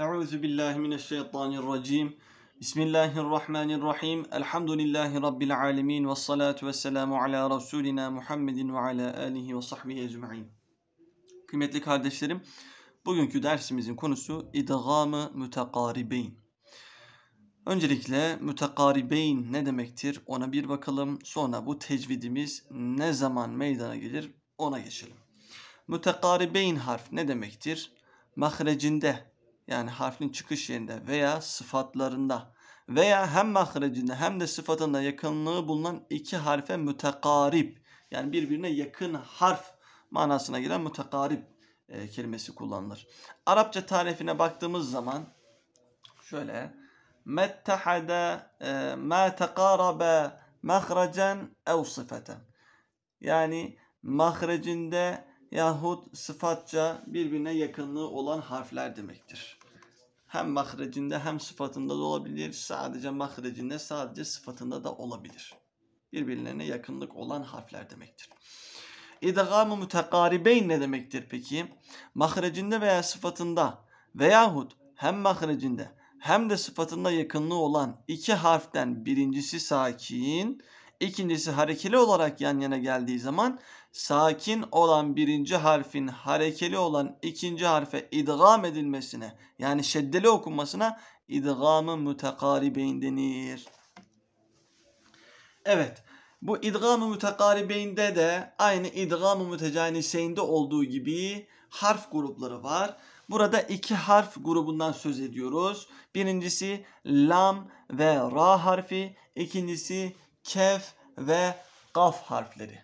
Euzu billahi mineşşeytanirracim. Bismillahirrahmanirrahim. Elhamdülillahi rabbil alamin ve salatu vesselamu ala rasulina Muhammedin ve ala alihi ve sahbihi ecmaîn. Kıymetli kardeşlerim, bugünkü dersimizin konusu idgamı mütekaribeyn. Öncelikle mütekaribeyn ne demektir ona bir bakalım. Sonra bu tecvidimiz ne zaman meydana gelir ona geçelim. Mütekaribeyn harf ne demektir? Mahrecinde yani harfin çıkış yerinde veya sıfatlarında veya hem mahrecinde hem de sıfatında yakınlığı bulunan iki harfe mütekarib yani birbirine yakın harf manasına giren mütekarib e, kelimesi kullanılır. Arapça tarifine baktığımız zaman şöyle mettehada e, ma tekarabe mahrecen ev sıfaten yani mahrecinde yahut sıfatça birbirine yakınlığı olan harfler demektir hem mahrecinde hem sıfatında da olabilir. Sadece mahrecinde sadece sıfatında da olabilir. Birbirlerine yakınlık olan harfler demektir. İdgamı mütekaribeyn ne demektir peki? Mahrecinde veya sıfatında veyahut hem mahrecinde hem de sıfatında yakınlığı olan iki harften birincisi sakin, İkincisi harekeli olarak yan yana geldiği zaman sakin olan birinci harfin harekeli olan ikinci harfe idgam edilmesine yani şeddeli okunmasına idgamı mütekaribeyn denir. Evet bu idgamı mütekaribeyinde de aynı idgamı mütecaniseyinde olduğu gibi harf grupları var. Burada iki harf grubundan söz ediyoruz. Birincisi lam ve ra harfi, ikincisi kef ve kaf harfleri.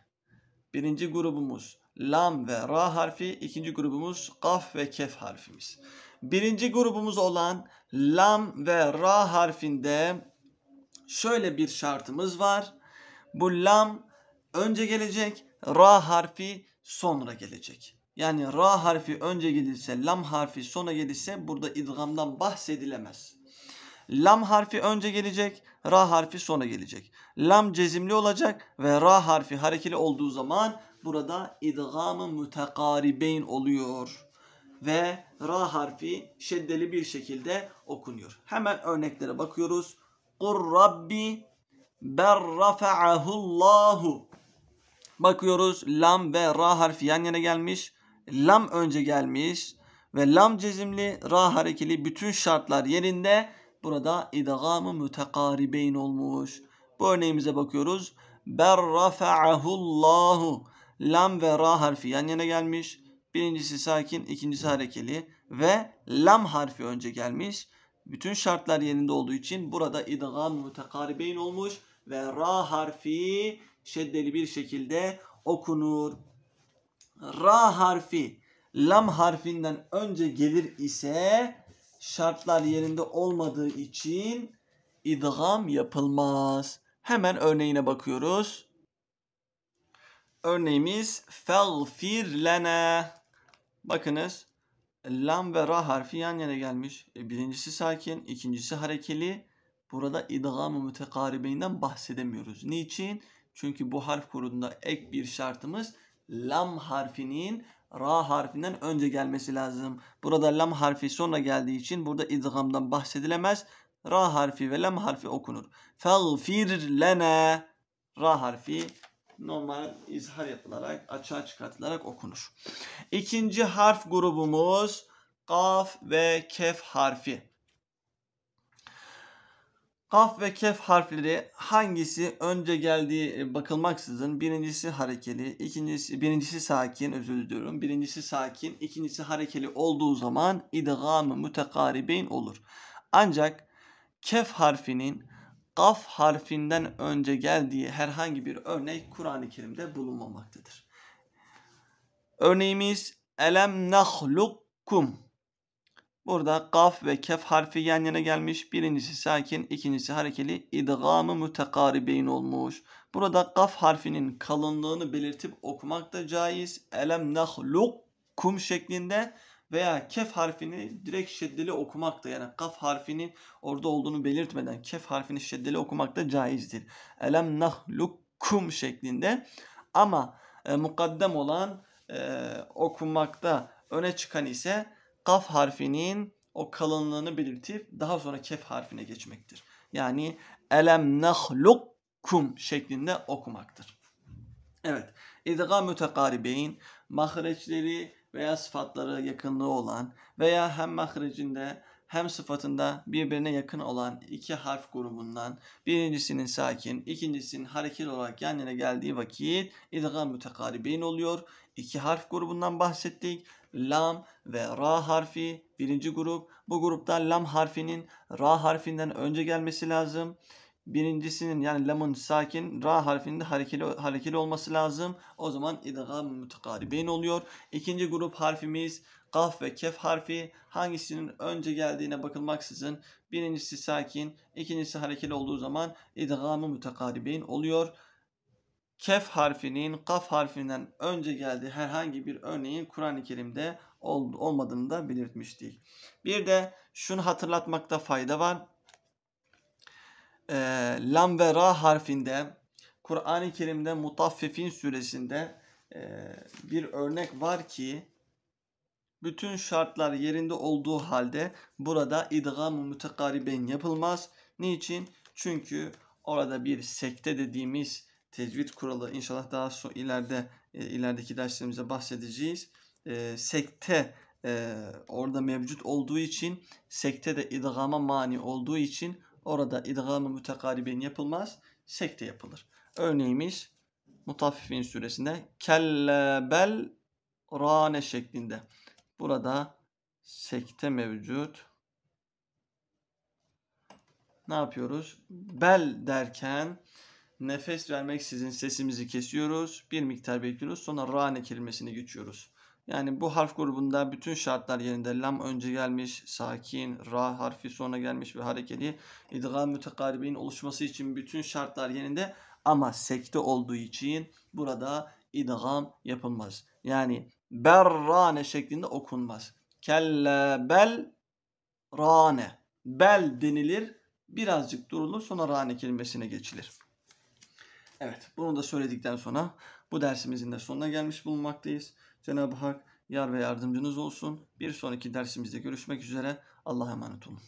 Birinci grubumuz lam ve ra harfi, ikinci grubumuz kaf ve kef harfimiz. Birinci grubumuz olan lam ve ra harfinde şöyle bir şartımız var. Bu lam önce gelecek, ra harfi sonra gelecek. Yani ra harfi önce gelirse, lam harfi sonra gelirse burada idgamdan bahsedilemez. Lam harfi önce gelecek, ra harfi sona gelecek. Lam cezimli olacak ve ra harfi harekeli olduğu zaman burada idgamı mütekaribeyn oluyor. Ve ra harfi şeddeli bir şekilde okunuyor. Hemen örneklere bakıyoruz. Kur Rabbi berrafa'ahullahu. Bakıyoruz lam ve ra harfi yan yana gelmiş. Lam önce gelmiş ve lam cezimli, ra harekeli bütün şartlar yerinde Burada idgamı mütekaribeyn olmuş. Bu örneğimize bakıyoruz. Ber rafa'ahullahu. Lam ve ra harfi yan yana gelmiş. Birincisi sakin, ikincisi harekeli ve lam harfi önce gelmiş. Bütün şartlar yerinde olduğu için burada idgam mütekaribeyn olmuş ve ra harfi şeddeli bir şekilde okunur. Ra harfi lam harfinden önce gelir ise şartlar yerinde olmadığı için idgam yapılmaz. Hemen örneğine bakıyoruz. Örneğimiz felfir lene. Bakınız lam ve ra harfi yan yana gelmiş. E, birincisi sakin, ikincisi harekeli. Burada idgam-ı mütekaribeyinden bahsedemiyoruz. Niçin? Çünkü bu harf kurudunda ek bir şartımız lam harfinin ra harfinden önce gelmesi lazım. Burada lam harfi sonra geldiği için burada idgamdan bahsedilemez. Ra harfi ve lam harfi okunur. Fagfir lene. Ra harfi normal izhar yapılarak, açığa çıkartılarak okunur. İkinci harf grubumuz kaf ve kef harfi. Kaf ve kef harfleri hangisi önce geldiği e, bakılmaksızın birincisi harekeli, ikincisi birincisi sakin özür diliyorum. Birincisi sakin, ikincisi harekeli olduğu zaman idgamı mütekaribeyn olur. Ancak kef harfinin kaf harfinden önce geldiği herhangi bir örnek Kur'an-ı Kerim'de bulunmamaktadır. Örneğimiz elem nahlukkum Burada kaf ve kef harfi yan yana gelmiş. Birincisi sakin, ikincisi harekeli. İdgamı mütekaribeyn olmuş. Burada kaf harfinin kalınlığını belirtip okumak da caiz. Elem nahluk kum şeklinde veya kef harfini direkt şeddeli okumak da yani kaf harfinin orada olduğunu belirtmeden kef harfini şeddeli okumak da caizdir. Elem nahlukum şeklinde ama e, mukaddem olan e, okunmakta öne çıkan ise kaf harfinin o kalınlığını belirtip daha sonra kef harfine geçmektir. Yani elem nahlukkum şeklinde okumaktır. Evet. İdga mütekaribeyn mahreçleri veya sıfatları yakınlığı olan veya hem mahrecinde hem sıfatında birbirine yakın olan iki harf grubundan birincisinin sakin, ikincisinin hareket olarak yan yana geldiği vakit idgam mütekaribeyn oluyor. İki harf grubundan bahsettik. Lam ve ra harfi birinci grup. Bu grupta lam harfinin ra harfinden önce gelmesi lazım birincisinin yani lemon sakin ra harfinde harekeli, harekeli olması lazım. O zaman idgam mütekaribeyn oluyor. İkinci grup harfimiz kaf ve kef harfi hangisinin önce geldiğine bakılmaksızın birincisi sakin, ikincisi harekeli olduğu zaman idgamı mütekaribeyn oluyor. Kef harfinin kaf harfinden önce geldiği herhangi bir örneğin Kur'an-ı Kerim'de ol, olmadığını da belirtmiştik. Bir de şunu hatırlatmakta fayda var e, lam ve ra harfinde Kur'an-ı Kerim'de Mutaffifin suresinde e, bir örnek var ki bütün şartlar yerinde olduğu halde burada idgam-ı mütekariben yapılmaz. Niçin? Çünkü orada bir sekte dediğimiz tecvid kuralı inşallah daha sonra ileride e, ilerideki derslerimizde bahsedeceğiz. E, sekte e, orada mevcut olduğu için sekte de idgama mani olduğu için Orada idgamı mütekariben yapılmaz. Sekte yapılır. Örneğimiz Mutaffifin suresinde kelle bel rane şeklinde. Burada sekte mevcut. Ne yapıyoruz? Bel derken nefes vermek sizin sesimizi kesiyoruz. Bir miktar bekliyoruz. Sonra rane kelimesini geçiyoruz. Yani bu harf grubunda bütün şartlar yerinde lam önce gelmiş, sakin, ra harfi sonra gelmiş ve harekeli idgam mütekaribin oluşması için bütün şartlar yerinde ama sekte olduğu için burada idgam yapılmaz. Yani berrane şeklinde okunmaz. Kelle bel rane. Bel denilir, birazcık durulur sonra rane kelimesine geçilir. Evet bunu da söyledikten sonra bu dersimizin de sonuna gelmiş bulunmaktayız. Cenab-ı Hak yar ve yardımcınız olsun. Bir sonraki dersimizde görüşmek üzere. Allah'a emanet olun.